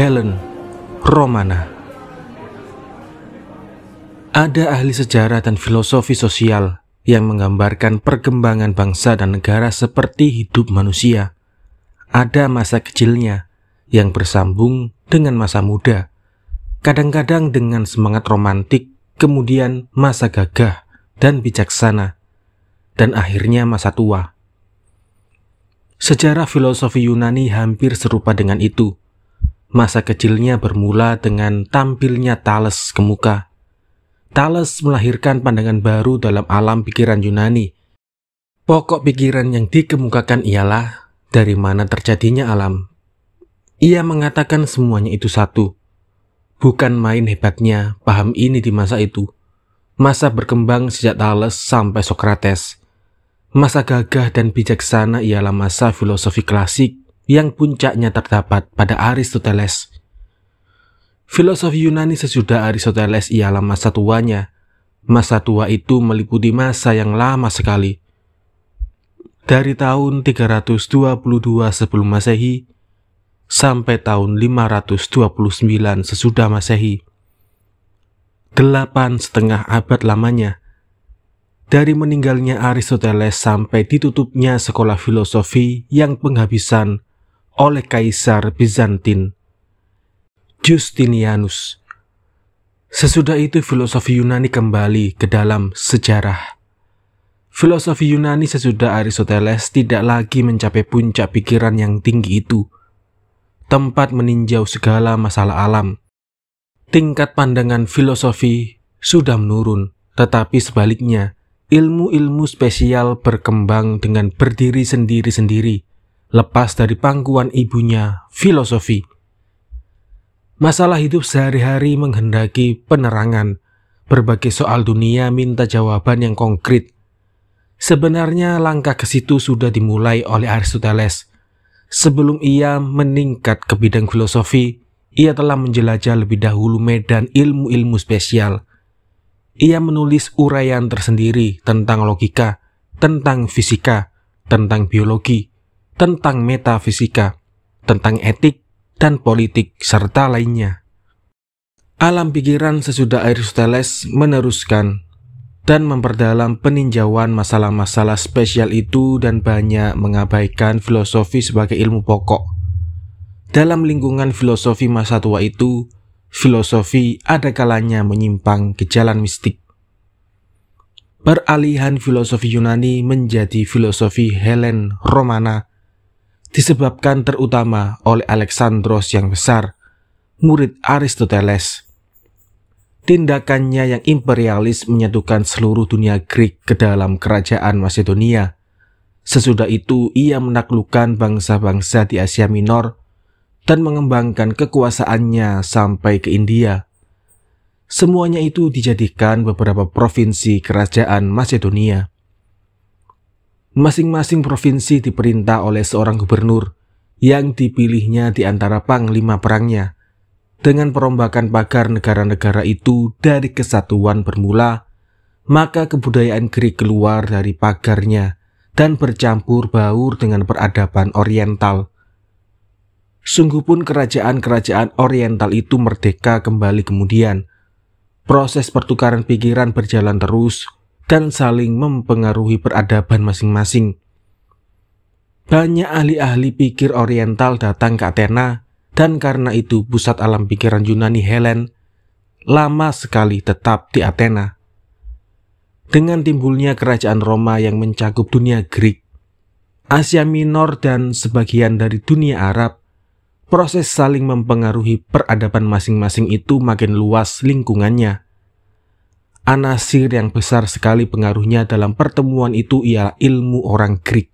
Helen Romana Ada ahli sejarah dan filosofi sosial yang menggambarkan perkembangan bangsa dan negara seperti hidup manusia. Ada masa kecilnya yang bersambung dengan masa muda, kadang-kadang dengan semangat romantik, kemudian masa gagah dan bijaksana, dan akhirnya masa tua. Sejarah filosofi Yunani hampir serupa dengan itu – Masa kecilnya bermula dengan tampilnya Thales ke muka. Thales melahirkan pandangan baru dalam alam pikiran Yunani. Pokok pikiran yang dikemukakan ialah dari mana terjadinya alam. Ia mengatakan semuanya itu satu. Bukan main hebatnya paham ini di masa itu. Masa berkembang sejak Thales sampai Sokrates. Masa gagah dan bijaksana ialah masa filosofi klasik yang puncaknya terdapat pada Aristoteles. Filosofi Yunani sesudah Aristoteles ialah masa tuanya. Masa tua itu meliputi masa yang lama sekali. Dari tahun 322 sebelum Masehi sampai tahun 529 sesudah Masehi. Delapan setengah abad lamanya. Dari meninggalnya Aristoteles sampai ditutupnya sekolah filosofi yang penghabisan oleh Kaisar Bizantin Justinianus. Sesudah itu filosofi Yunani kembali ke dalam sejarah. Filosofi Yunani sesudah Aristoteles tidak lagi mencapai puncak pikiran yang tinggi itu. Tempat meninjau segala masalah alam. Tingkat pandangan filosofi sudah menurun, tetapi sebaliknya, ilmu-ilmu spesial berkembang dengan berdiri sendiri-sendiri lepas dari pangkuan ibunya, filosofi. Masalah hidup sehari-hari menghendaki penerangan. Berbagai soal dunia minta jawaban yang konkret. Sebenarnya langkah ke situ sudah dimulai oleh Aristoteles. Sebelum ia meningkat ke bidang filosofi, ia telah menjelajah lebih dahulu medan ilmu-ilmu spesial. Ia menulis uraian tersendiri tentang logika, tentang fisika, tentang biologi, tentang metafisika, tentang etik dan politik serta lainnya. Alam pikiran sesudah Aristoteles meneruskan dan memperdalam peninjauan masalah-masalah spesial itu dan banyak mengabaikan filosofi sebagai ilmu pokok. Dalam lingkungan filosofi masa tua itu, filosofi ada kalanya menyimpang ke jalan mistik. Peralihan filosofi Yunani menjadi filosofi Helen Romana disebabkan terutama oleh Alexandros yang besar, murid Aristoteles. Tindakannya yang imperialis menyatukan seluruh dunia Greek ke dalam kerajaan Macedonia. Sesudah itu ia menaklukkan bangsa-bangsa di Asia Minor dan mengembangkan kekuasaannya sampai ke India. Semuanya itu dijadikan beberapa provinsi kerajaan Macedonia masing-masing provinsi diperintah oleh seorang gubernur yang dipilihnya di antara panglima perangnya dengan perombakan pagar negara-negara itu dari kesatuan bermula, maka kebudayaan Greek keluar dari pagarnya dan bercampur baur dengan peradaban oriental. Sungguh pun kerajaan-kerajaan oriental itu merdeka kembali kemudian. Proses pertukaran pikiran berjalan terus dan saling mempengaruhi peradaban masing-masing. Banyak ahli-ahli pikir oriental datang ke Athena dan karena itu pusat alam pikiran Yunani Helen lama sekali tetap di Athena. Dengan timbulnya kerajaan Roma yang mencakup dunia Greek, Asia Minor dan sebagian dari dunia Arab, proses saling mempengaruhi peradaban masing-masing itu makin luas lingkungannya. Anasir yang besar sekali pengaruhnya dalam pertemuan itu ialah ilmu orang Greek.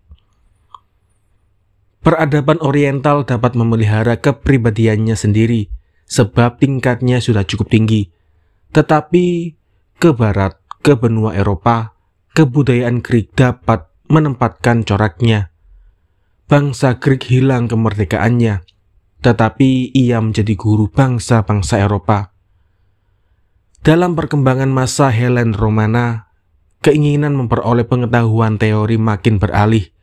Peradaban Oriental dapat memelihara kepribadiannya sendiri, sebab tingkatnya sudah cukup tinggi. Tetapi ke barat, ke benua Eropa, kebudayaan Greek dapat menempatkan coraknya. Bangsa Greek hilang kemerdekaannya, tetapi ia menjadi guru bangsa-bangsa Eropa dalam perkembangan masa Helen Romana, keinginan memperoleh pengetahuan teori makin beralih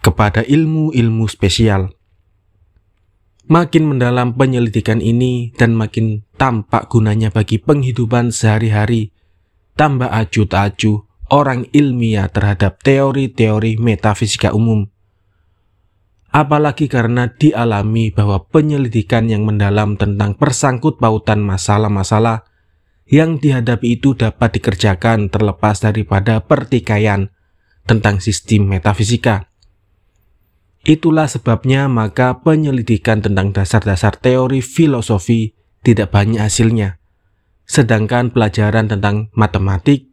kepada ilmu-ilmu spesial. Makin mendalam penyelidikan ini dan makin tampak gunanya bagi penghidupan sehari-hari, tambah acuh-acuh orang ilmiah terhadap teori-teori metafisika umum. Apalagi karena dialami bahwa penyelidikan yang mendalam tentang persangkut pautan masalah-masalah yang dihadapi itu dapat dikerjakan terlepas daripada pertikaian tentang sistem metafisika. Itulah sebabnya maka penyelidikan tentang dasar-dasar teori filosofi tidak banyak hasilnya. Sedangkan pelajaran tentang matematik,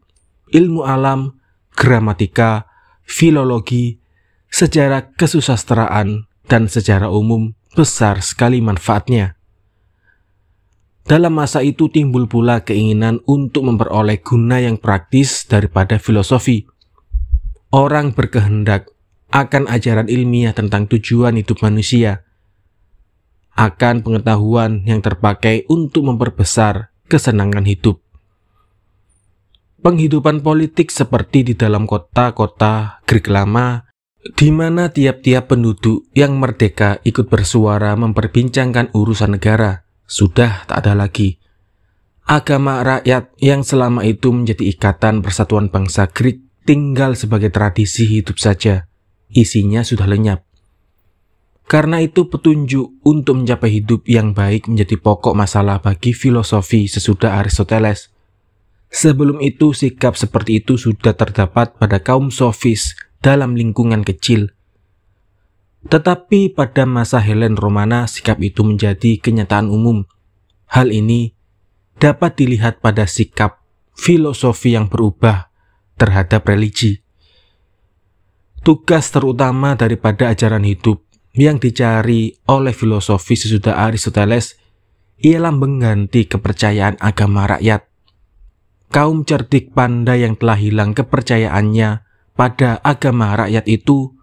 ilmu alam, gramatika, filologi, sejarah kesusasteraan dan sejarah umum besar sekali manfaatnya. Dalam masa itu timbul pula keinginan untuk memperoleh guna yang praktis daripada filosofi. Orang berkehendak akan ajaran ilmiah tentang tujuan hidup manusia, akan pengetahuan yang terpakai untuk memperbesar kesenangan hidup. Penghidupan politik seperti di dalam kota-kota Greek lama, di mana tiap-tiap penduduk yang merdeka ikut bersuara memperbincangkan urusan negara sudah tak ada lagi. Agama rakyat yang selama itu menjadi ikatan persatuan bangsa Greek tinggal sebagai tradisi hidup saja. Isinya sudah lenyap. Karena itu petunjuk untuk mencapai hidup yang baik menjadi pokok masalah bagi filosofi sesudah Aristoteles. Sebelum itu sikap seperti itu sudah terdapat pada kaum sofis dalam lingkungan kecil tetapi pada masa Helen Romana sikap itu menjadi kenyataan umum. Hal ini dapat dilihat pada sikap filosofi yang berubah terhadap religi. Tugas terutama daripada ajaran hidup yang dicari oleh filosofi sesudah Aristoteles ialah mengganti kepercayaan agama rakyat. Kaum cerdik pandai yang telah hilang kepercayaannya pada agama rakyat itu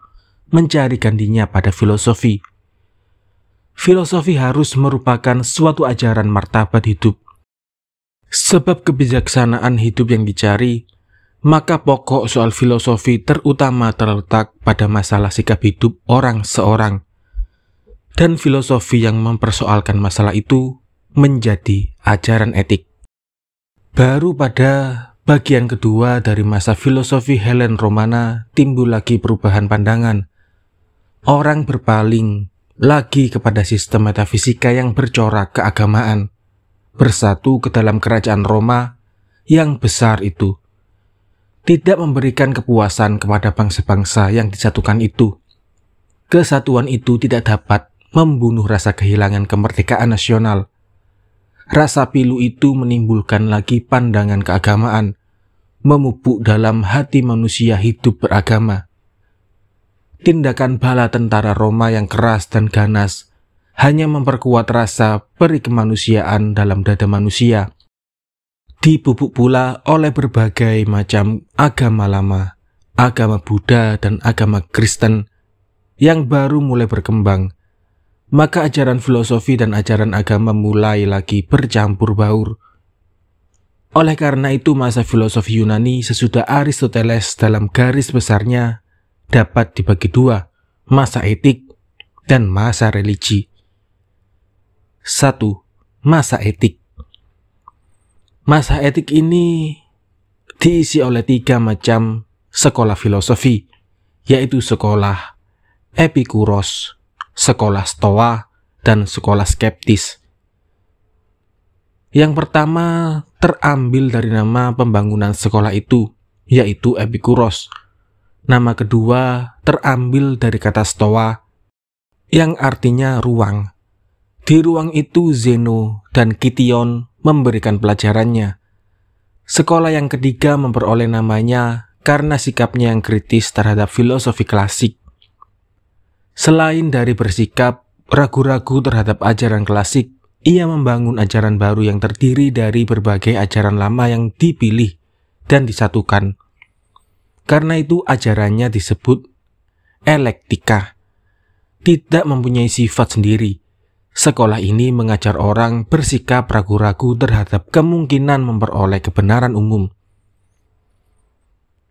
mencari gantinya pada filosofi. Filosofi harus merupakan suatu ajaran martabat hidup. Sebab kebijaksanaan hidup yang dicari, maka pokok soal filosofi terutama terletak pada masalah sikap hidup orang seorang. Dan filosofi yang mempersoalkan masalah itu menjadi ajaran etik. Baru pada bagian kedua dari masa filosofi Helen Romana timbul lagi perubahan pandangan orang berpaling lagi kepada sistem metafisika yang bercorak keagamaan, bersatu ke dalam kerajaan Roma yang besar itu, tidak memberikan kepuasan kepada bangsa-bangsa yang disatukan itu. Kesatuan itu tidak dapat membunuh rasa kehilangan kemerdekaan nasional. Rasa pilu itu menimbulkan lagi pandangan keagamaan, memupuk dalam hati manusia hidup beragama. Tindakan bala tentara Roma yang keras dan ganas hanya memperkuat rasa peri kemanusiaan dalam dada manusia. Dibubuk pula oleh berbagai macam agama lama, agama Buddha dan agama Kristen yang baru mulai berkembang. Maka ajaran filosofi dan ajaran agama mulai lagi bercampur baur. Oleh karena itu masa filosofi Yunani sesudah Aristoteles dalam garis besarnya dapat dibagi dua, masa etik dan masa religi. 1. Masa etik Masa etik ini diisi oleh tiga macam sekolah filosofi, yaitu sekolah Epikuros, sekolah Stoa, dan sekolah skeptis. Yang pertama terambil dari nama pembangunan sekolah itu, yaitu Epikuros, Nama kedua terambil dari kata stoa yang artinya ruang. Di ruang itu Zeno dan Kition memberikan pelajarannya. Sekolah yang ketiga memperoleh namanya karena sikapnya yang kritis terhadap filosofi klasik. Selain dari bersikap ragu-ragu terhadap ajaran klasik, ia membangun ajaran baru yang terdiri dari berbagai ajaran lama yang dipilih dan disatukan. Karena itu ajarannya disebut elektika. Tidak mempunyai sifat sendiri. Sekolah ini mengajar orang bersikap ragu-ragu terhadap kemungkinan memperoleh kebenaran umum.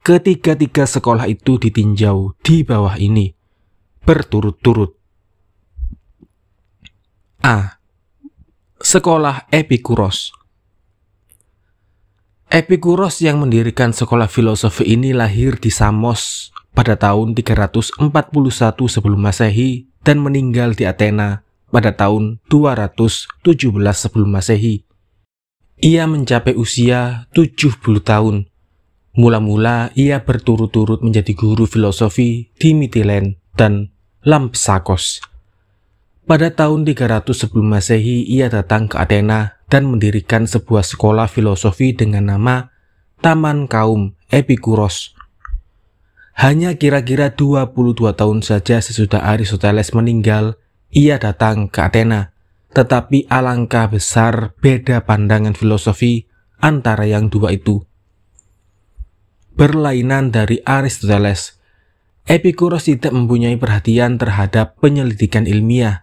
Ketiga-tiga sekolah itu ditinjau di bawah ini berturut-turut. A. Sekolah Epikuros Epikuros yang mendirikan sekolah filosofi ini lahir di Samos pada tahun 341 sebelum Masehi dan meninggal di Athena pada tahun 217 sebelum Masehi. Ia mencapai usia 70 tahun. Mula-mula ia berturut-turut menjadi guru filosofi di Mytilene dan Lampsakos. Pada tahun 300 sebelum Masehi, ia datang ke Athena dan mendirikan sebuah sekolah filosofi dengan nama Taman Kaum Epikuros. Hanya kira-kira 22 tahun saja sesudah Aristoteles meninggal, ia datang ke Athena. Tetapi alangkah besar beda pandangan filosofi antara yang dua itu. Berlainan dari Aristoteles, Epikuros tidak mempunyai perhatian terhadap penyelidikan ilmiah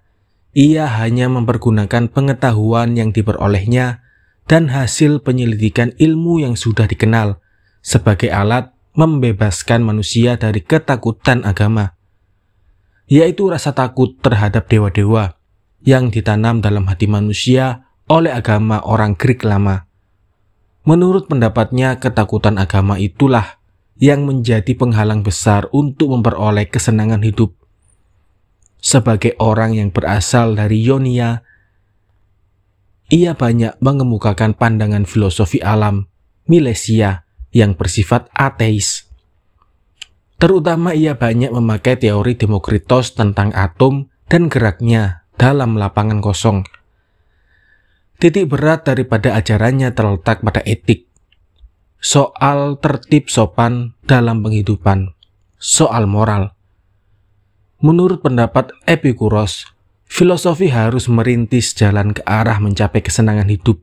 ia hanya mempergunakan pengetahuan yang diperolehnya dan hasil penyelidikan ilmu yang sudah dikenal sebagai alat membebaskan manusia dari ketakutan agama, yaitu rasa takut terhadap dewa-dewa yang ditanam dalam hati manusia oleh agama orang Greek lama. Menurut pendapatnya, ketakutan agama itulah yang menjadi penghalang besar untuk memperoleh kesenangan hidup sebagai orang yang berasal dari Yonia, ia banyak mengemukakan pandangan filosofi alam Milesia yang bersifat ateis. Terutama ia banyak memakai teori Demokritos tentang atom dan geraknya dalam lapangan kosong. Titik berat daripada ajarannya terletak pada etik, soal tertib sopan dalam penghidupan, soal moral. Menurut pendapat Epikuros, filosofi harus merintis jalan ke arah mencapai kesenangan hidup.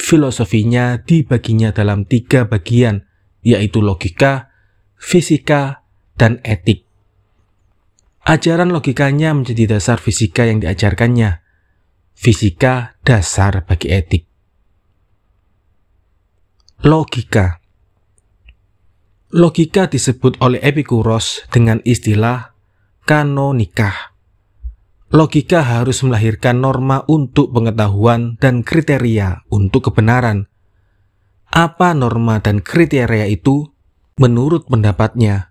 Filosofinya dibaginya dalam tiga bagian, yaitu logika, fisika, dan etik. Ajaran logikanya menjadi dasar fisika yang diajarkannya. Fisika dasar bagi etik. Logika Logika disebut oleh Epikuros dengan istilah kanonikah. Logika harus melahirkan norma untuk pengetahuan dan kriteria untuk kebenaran. Apa norma dan kriteria itu menurut pendapatnya?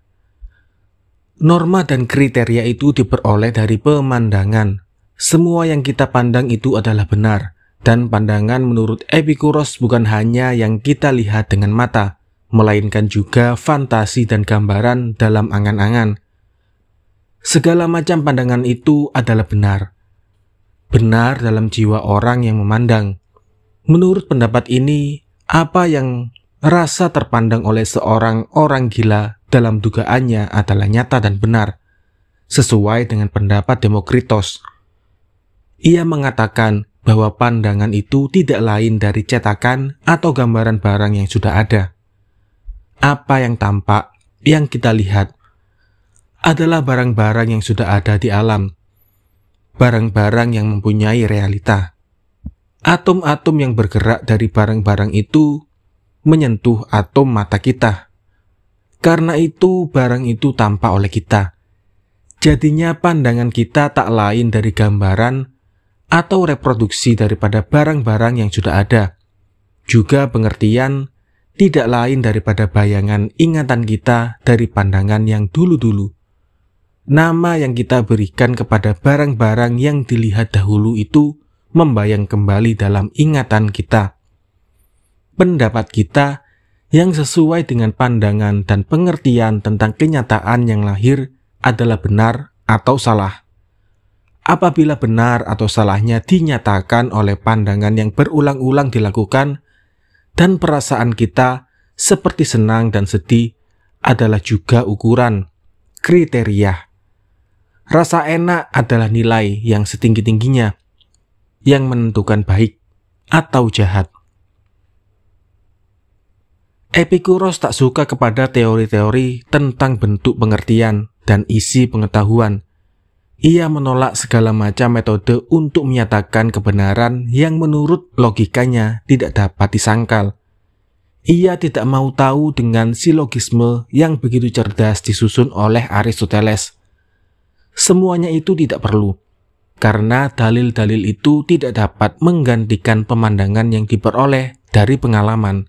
Norma dan kriteria itu diperoleh dari pemandangan. Semua yang kita pandang itu adalah benar, dan pandangan menurut Epikuros bukan hanya yang kita lihat dengan mata, melainkan juga fantasi dan gambaran dalam angan-angan Segala macam pandangan itu adalah benar. Benar dalam jiwa orang yang memandang. Menurut pendapat ini, apa yang rasa terpandang oleh seorang orang gila dalam dugaannya adalah nyata dan benar, sesuai dengan pendapat Demokritos. Ia mengatakan bahwa pandangan itu tidak lain dari cetakan atau gambaran barang yang sudah ada. Apa yang tampak, yang kita lihat, adalah barang-barang yang sudah ada di alam, barang-barang yang mempunyai realita. Atom-atom yang bergerak dari barang-barang itu menyentuh atom mata kita. Karena itu, barang itu tampak oleh kita. Jadinya, pandangan kita tak lain dari gambaran atau reproduksi daripada barang-barang yang sudah ada. Juga, pengertian tidak lain daripada bayangan ingatan kita dari pandangan yang dulu-dulu nama yang kita berikan kepada barang-barang yang dilihat dahulu itu membayang kembali dalam ingatan kita. Pendapat kita yang sesuai dengan pandangan dan pengertian tentang kenyataan yang lahir adalah benar atau salah. Apabila benar atau salahnya dinyatakan oleh pandangan yang berulang-ulang dilakukan, dan perasaan kita seperti senang dan sedih adalah juga ukuran kriteria Rasa enak adalah nilai yang setinggi-tingginya yang menentukan baik atau jahat. Epikuros tak suka kepada teori-teori tentang bentuk pengertian dan isi pengetahuan. Ia menolak segala macam metode untuk menyatakan kebenaran yang menurut logikanya tidak dapat disangkal. Ia tidak mau tahu dengan silogisme yang begitu cerdas disusun oleh Aristoteles semuanya itu tidak perlu, karena dalil-dalil itu tidak dapat menggantikan pemandangan yang diperoleh dari pengalaman.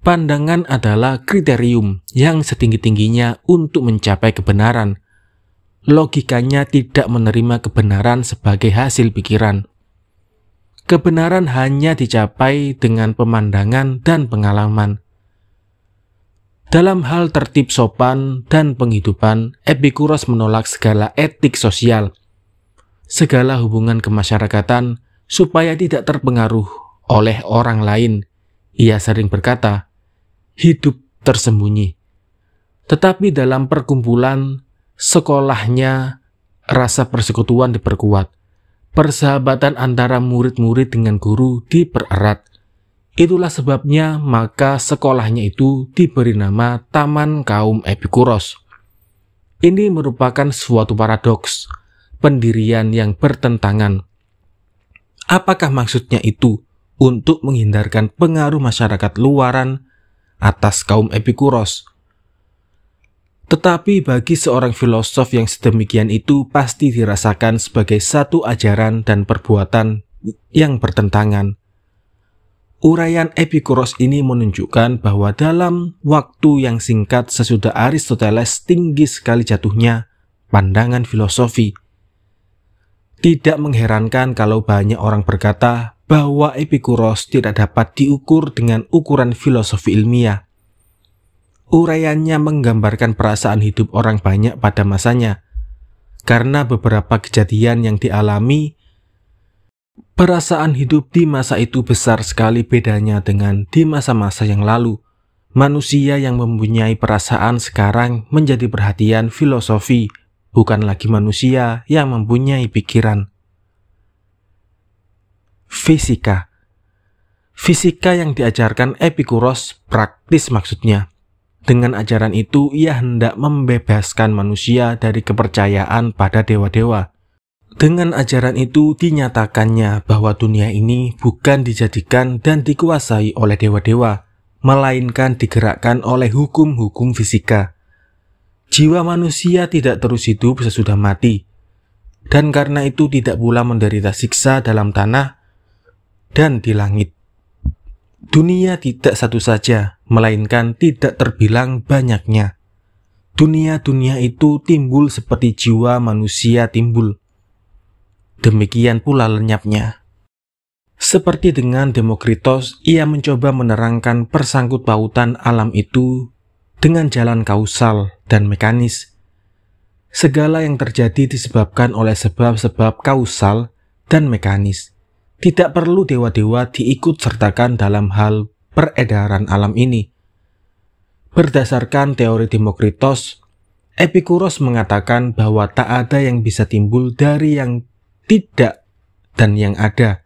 Pandangan adalah kriterium yang setinggi-tingginya untuk mencapai kebenaran. Logikanya tidak menerima kebenaran sebagai hasil pikiran. Kebenaran hanya dicapai dengan pemandangan dan pengalaman. Dalam hal tertib sopan dan penghidupan, Epikuros menolak segala etik sosial, segala hubungan kemasyarakatan, supaya tidak terpengaruh oleh orang lain. Ia sering berkata, hidup tersembunyi. Tetapi dalam perkumpulan, sekolahnya rasa persekutuan diperkuat. Persahabatan antara murid-murid dengan guru dipererat. Itulah sebabnya maka sekolahnya itu diberi nama Taman Kaum Epikuros. Ini merupakan suatu paradoks, pendirian yang bertentangan. Apakah maksudnya itu untuk menghindarkan pengaruh masyarakat luaran atas kaum Epikuros? Tetapi bagi seorang filosof yang sedemikian itu pasti dirasakan sebagai satu ajaran dan perbuatan yang bertentangan Urayan Epikuros ini menunjukkan bahwa dalam waktu yang singkat sesudah Aristoteles tinggi sekali jatuhnya pandangan filosofi. Tidak mengherankan kalau banyak orang berkata bahwa Epikuros tidak dapat diukur dengan ukuran filosofi ilmiah. Urayannya menggambarkan perasaan hidup orang banyak pada masanya, karena beberapa kejadian yang dialami Perasaan hidup di masa itu besar sekali bedanya dengan di masa-masa yang lalu. Manusia yang mempunyai perasaan sekarang menjadi perhatian filosofi, bukan lagi manusia yang mempunyai pikiran. Fisika Fisika yang diajarkan Epikuros praktis maksudnya. Dengan ajaran itu, ia hendak membebaskan manusia dari kepercayaan pada dewa-dewa. Dengan ajaran itu dinyatakannya bahwa dunia ini bukan dijadikan dan dikuasai oleh dewa-dewa, melainkan digerakkan oleh hukum-hukum fisika. Jiwa manusia tidak terus hidup sesudah mati, dan karena itu tidak pula menderita siksa dalam tanah dan di langit. Dunia tidak satu saja, melainkan tidak terbilang banyaknya. Dunia-dunia itu timbul seperti jiwa manusia timbul demikian pula lenyapnya. Seperti dengan Demokritos, ia mencoba menerangkan persangkut pautan alam itu dengan jalan kausal dan mekanis. Segala yang terjadi disebabkan oleh sebab-sebab kausal dan mekanis. Tidak perlu dewa-dewa diikut sertakan dalam hal peredaran alam ini. Berdasarkan teori Demokritos, Epikuros mengatakan bahwa tak ada yang bisa timbul dari yang tidak dan yang ada,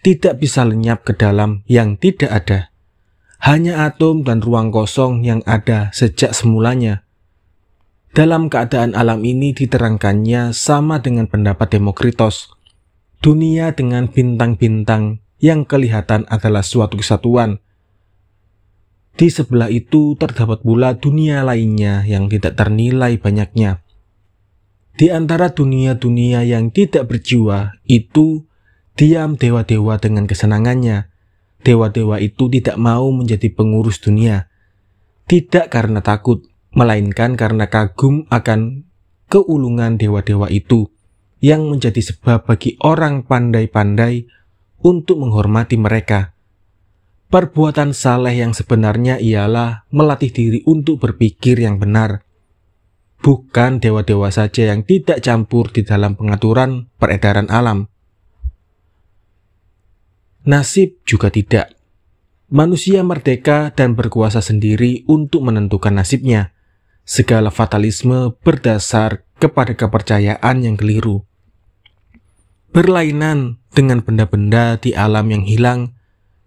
tidak bisa lenyap ke dalam yang tidak ada. Hanya atom dan ruang kosong yang ada sejak semulanya. Dalam keadaan alam ini diterangkannya sama dengan pendapat Demokritos. Dunia dengan bintang-bintang yang kelihatan adalah suatu kesatuan. Di sebelah itu terdapat pula dunia lainnya yang tidak ternilai banyaknya. Di antara dunia-dunia yang tidak berjiwa itu diam dewa-dewa dengan kesenangannya. Dewa-dewa itu tidak mau menjadi pengurus dunia. Tidak karena takut, melainkan karena kagum akan keulungan dewa-dewa itu yang menjadi sebab bagi orang pandai-pandai untuk menghormati mereka. Perbuatan saleh yang sebenarnya ialah melatih diri untuk berpikir yang benar, bukan dewa-dewa saja yang tidak campur di dalam pengaturan peredaran alam. Nasib juga tidak. Manusia merdeka dan berkuasa sendiri untuk menentukan nasibnya. Segala fatalisme berdasar kepada kepercayaan yang keliru. Berlainan dengan benda-benda di alam yang hilang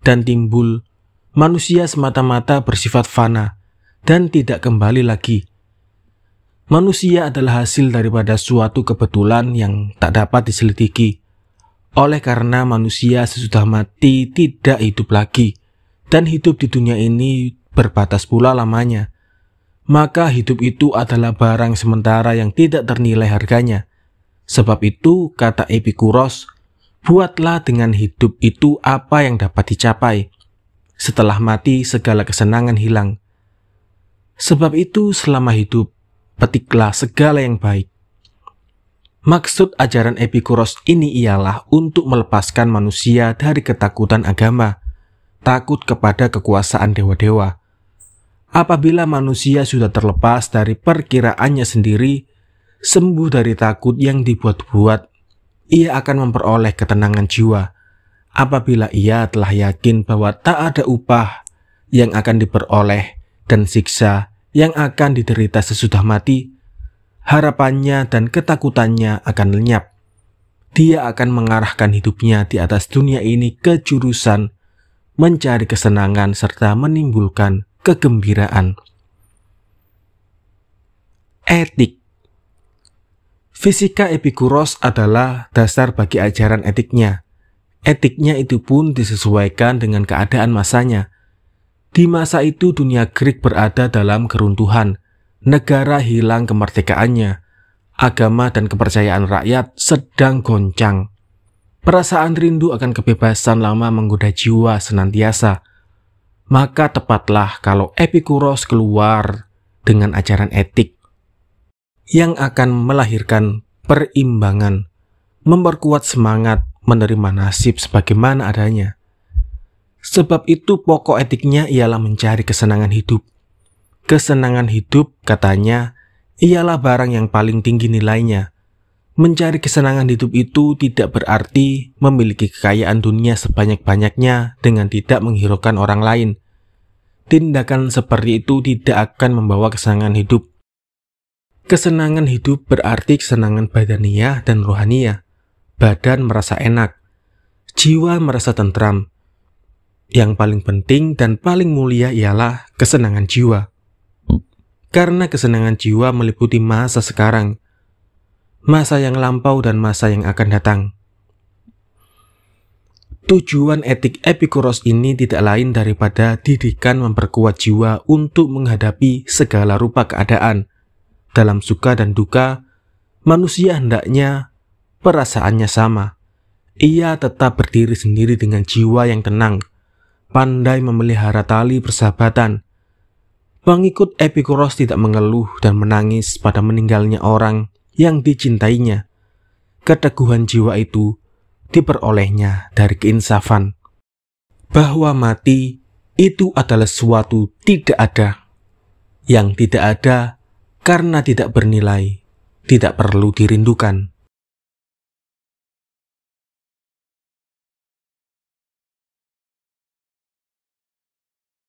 dan timbul, manusia semata-mata bersifat fana dan tidak kembali lagi Manusia adalah hasil daripada suatu kebetulan yang tak dapat diselidiki. Oleh karena manusia sesudah mati tidak hidup lagi, dan hidup di dunia ini berbatas pula lamanya, maka hidup itu adalah barang sementara yang tidak ternilai harganya. Sebab itu, kata Epikuros, buatlah dengan hidup itu apa yang dapat dicapai. Setelah mati, segala kesenangan hilang. Sebab itu, selama hidup petiklah segala yang baik. Maksud ajaran Epikuros ini ialah untuk melepaskan manusia dari ketakutan agama, takut kepada kekuasaan dewa-dewa. Apabila manusia sudah terlepas dari perkiraannya sendiri, sembuh dari takut yang dibuat-buat, ia akan memperoleh ketenangan jiwa apabila ia telah yakin bahwa tak ada upah yang akan diperoleh dan siksa yang akan diderita sesudah mati, harapannya dan ketakutannya akan lenyap. Dia akan mengarahkan hidupnya di atas dunia ini ke jurusan mencari kesenangan serta menimbulkan kegembiraan. Etik Fisika Epikuros adalah dasar bagi ajaran etiknya. Etiknya itu pun disesuaikan dengan keadaan masanya – di masa itu dunia Greek berada dalam keruntuhan, negara hilang kemerdekaannya, agama dan kepercayaan rakyat sedang goncang. Perasaan rindu akan kebebasan lama menggoda jiwa senantiasa. Maka tepatlah kalau Epikuros keluar dengan ajaran etik yang akan melahirkan perimbangan, memperkuat semangat menerima nasib sebagaimana adanya. Sebab itu pokok etiknya ialah mencari kesenangan hidup. Kesenangan hidup, katanya, ialah barang yang paling tinggi nilainya. Mencari kesenangan hidup itu tidak berarti memiliki kekayaan dunia sebanyak-banyaknya dengan tidak menghiraukan orang lain. Tindakan seperti itu tidak akan membawa kesenangan hidup. Kesenangan hidup berarti kesenangan badaniah dan rohaniah. Badan merasa enak, jiwa merasa tentram, yang paling penting dan paling mulia ialah kesenangan jiwa. Karena kesenangan jiwa meliputi masa sekarang, masa yang lampau dan masa yang akan datang. Tujuan etik Epikuros ini tidak lain daripada didikan memperkuat jiwa untuk menghadapi segala rupa keadaan. Dalam suka dan duka, manusia hendaknya perasaannya sama. Ia tetap berdiri sendiri dengan jiwa yang tenang – pandai memelihara tali persahabatan. Pengikut Epikuros tidak mengeluh dan menangis pada meninggalnya orang yang dicintainya. Keteguhan jiwa itu diperolehnya dari keinsafan. Bahwa mati itu adalah suatu tidak ada. Yang tidak ada karena tidak bernilai, tidak perlu dirindukan.